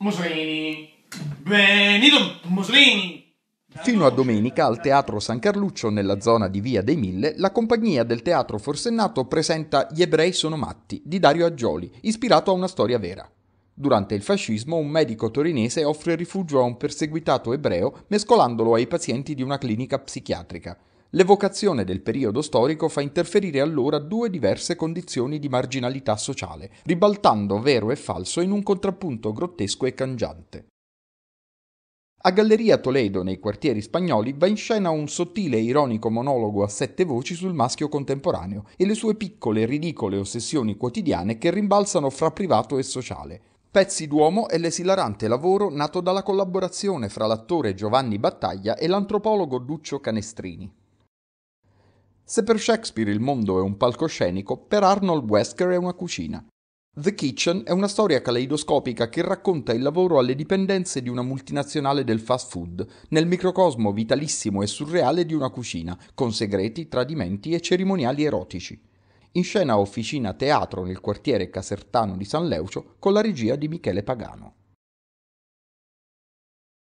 Mussolini. Benito Mussolini. Fino a domenica al Teatro San Carluccio, nella zona di Via dei Mille, la compagnia del Teatro Forsennato presenta Gli ebrei sono matti di Dario Aggioli, ispirato a una storia vera. Durante il fascismo un medico torinese offre rifugio a un perseguitato ebreo mescolandolo ai pazienti di una clinica psichiatrica. L'evocazione del periodo storico fa interferire allora due diverse condizioni di marginalità sociale, ribaltando vero e falso in un contrappunto grottesco e cangiante. A Galleria Toledo, nei quartieri spagnoli, va in scena un sottile e ironico monologo a sette voci sul maschio contemporaneo e le sue piccole e ridicole ossessioni quotidiane che rimbalzano fra privato e sociale. Pezzi d'uomo è l'esilarante lavoro nato dalla collaborazione fra l'attore Giovanni Battaglia e l'antropologo Duccio Canestrini. Se per Shakespeare il mondo è un palcoscenico, per Arnold Wesker è una cucina. The Kitchen è una storia caleidoscopica che racconta il lavoro alle dipendenze di una multinazionale del fast food, nel microcosmo vitalissimo e surreale di una cucina, con segreti, tradimenti e cerimoniali erotici. In scena Officina Teatro nel quartiere casertano di San Leucio con la regia di Michele Pagano.